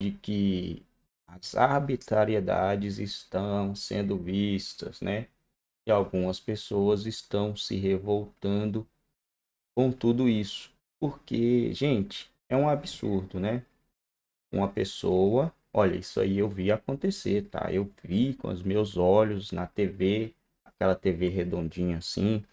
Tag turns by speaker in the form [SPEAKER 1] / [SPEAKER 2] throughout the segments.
[SPEAKER 1] de que as arbitrariedades estão sendo vistas, né? E algumas pessoas estão se revoltando com tudo isso. Porque, gente, é um absurdo, né? Uma pessoa, olha, isso aí eu vi acontecer, tá? Eu vi com os meus olhos na TV, aquela TV redondinha assim,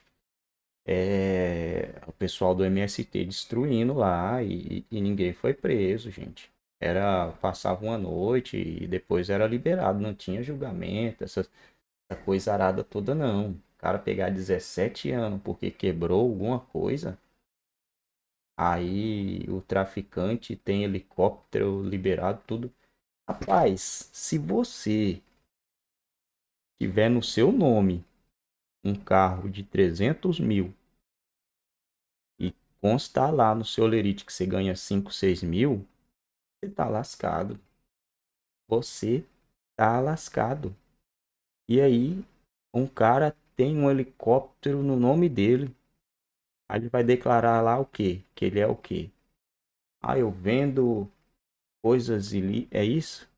[SPEAKER 1] é, o pessoal do MST destruindo lá e, e ninguém foi preso, gente era passava uma noite e depois era liberado, não tinha julgamento, essa, essa coisa arada toda não. O cara pegar 17 anos porque quebrou alguma coisa, aí o traficante tem helicóptero liberado, tudo. Rapaz, se você tiver no seu nome um carro de 300 mil e constar lá no seu lerite que você ganha 5, 6 mil, tá lascado. Você tá lascado. E aí, um cara tem um helicóptero no nome dele. Aí ele vai declarar lá o quê? Que ele é o quê? Ah, eu vendo coisas li É isso?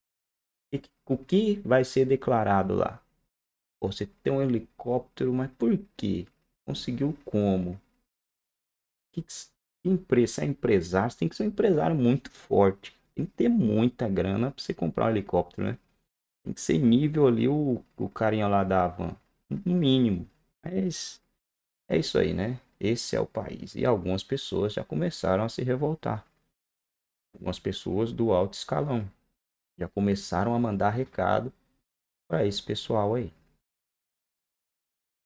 [SPEAKER 1] E o que vai ser declarado lá? Você tem um helicóptero, mas por quê? Conseguiu como? Que, que empresa? É empresário? Você tem que ser um empresário muito forte. Tem que ter muita grana pra você comprar um helicóptero, né? Tem que ser nível ali o, o carinha lá da Havan. No mínimo. Mas é isso aí, né? Esse é o país. E algumas pessoas já começaram a se revoltar. Algumas pessoas do alto escalão já começaram a mandar recado para esse pessoal aí.